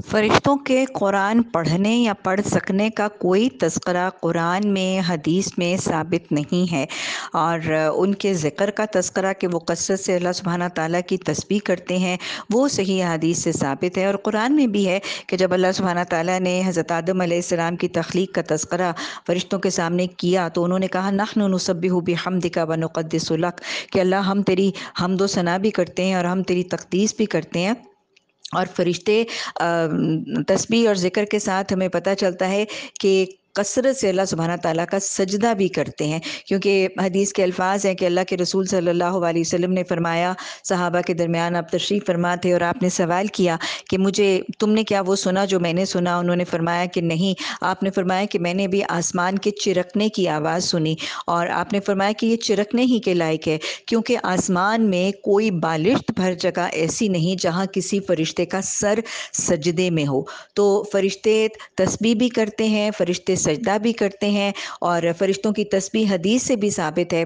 फरिश्तों के कुरान पढ़ने या पढ़ सकने का कोई तस्करा कुरान में हदीस में साबित नहीं है और उनके ज़िक्र का तस्करा कि वो कसरत से अल्लाह सुबहाना ताली की तस्वीर करते हैं वो सही हदीस से साबित है और कुरान में भी है कि जब अल्लाह सुबहाना ताली ने हज़रत आदम आसमाम की तख्लीक का तस्करा फरिश्तों के सामने किया तो उन्होंने कहा नख नसब हूबी हमदिका व नक़दसलक कि अल्लाह हम तेरी हमदो सना भी करते हैं और हम तेरी तकदीस भी करते हैं और फरिश्ते तस्बी और ज़िक्र के साथ हमें पता चलता है कि कसरत से अल्लाह सुबहाना ताली का सजदा भी करते हैं क्योंकि हदीस के अल्फाज हैं कि अल्लाह के रसूल सल्लल्लाहु अलैहि वसल्लम ने फरमाया सहाबा के दरमियान आप तशरीफ़ फरमा थे और आपने सवाल किया कि मुझे तुमने क्या वो सुना जो मैंने सुना उन्होंने फरमाया कि नहीं आपने फरमाया कि मैंने भी आसमान के चिरकने की आवाज़ सुनी और आपने फरमाया कि ये चिरकने ही के लायक है क्योंकि आसमान में कोई बालिश भर जगह ऐसी नहीं जहाँ किसी फरिश्ते का सर सजदे में हो तो फरिश्ते तस्बी भी करते हैं फरिश्ते सजदा भी करते हैं और फरिश्तों की तस्वीर हदीस से भी साबित है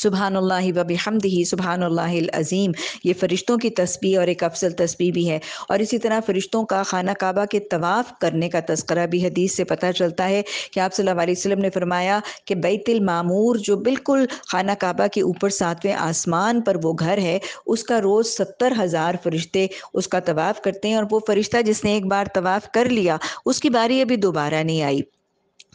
सुबहान अल्लाह वब हमदही सुबहान अज़ीम ये फ़रिश्तों की तस्वीर और एक अफसल तस्वीर भी है और इसी तरह फ़रिश्तों का खाना काबा के तवाफ़ करने का तस्करा भी हदीस से पता चलता है कि आप सल्लल्लाहु वसल्लम ने फरमाया कि बैतिल मामूर जो बिल्कुल खाना काबा के ऊपर सातवें आसमान पर वो घर है उसका रोज़ सत्तर हज़ार फरिश्ते उसका तवाफ़ करते हैं और वो फ़रिश्ता जिसने एक बार तवाफ़ कर लिया उसकी बारी अभी दोबारा नहीं आई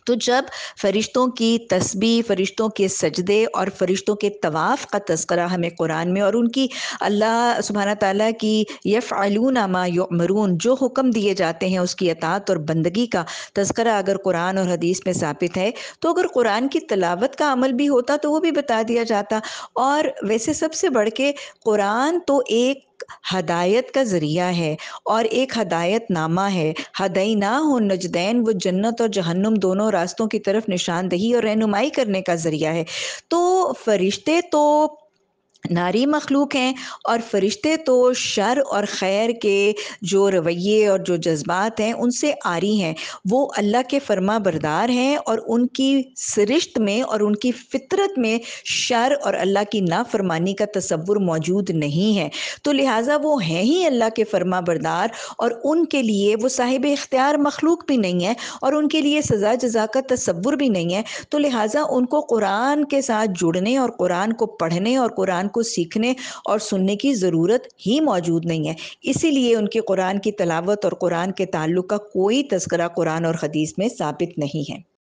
तो जब फरिश्तों की तस्बी फरिश्तों के सजदे और फरिश्तों के तवाफ़ का तस्करा हमें कुरान में और उनकी अल्लाह सुबहाना ताली की यफ़ आलूनामा यमरून जो हुक्म दिए जाते हैं उसकी अतात और बंदगी का तस्करा अगर कुरान और हदीस में साबित है तो अगर कुरान की तलावत का अमल भी होता तो वो भी बता दिया जाता और वैसे सबसे बढ़ के कुरान तो एक हदायत का ज़रिया है और एक हदायत नामा है हदई ना हो नजदैन वो जन्नत और जहन्नुम दोनों रास्तों की तरफ निशानदही और रहनुमाई करने का ज़रिया है तो फरिश्ते तो नारी मखलूक हैं और फरिश्ते तो शर और खैर के जो रवैये और जो जज्बात हैं उनसे आरी हैं वो अल्लाह के फरमा बरदार हैं और उनकी सरिश्त में और उनकी फितरत में शर और अल्लाह की नाफरमानी का तस्वुर मौजूद नहीं है तो लिहाजा वो हैं ही अल्लाह के फरमा बरदार और उनके लिए वो साहिब इख्तियार मखलूक भी नहीं है और उनके लिए सज़ा जजा का तस्वुर भी नहीं है तो लिहाजा उनको कुरान के साथ जुड़ने और कुरान को पढ़ने और कुरान कुरान को सीखने और सुनने की ज़रूरत ही मौजूद नहीं है इसीलिए उनकी कुरान की तलावत और कुरान के ताल्लुक़ का कोई तस्करा कुरान और हदीस में साबित नहीं है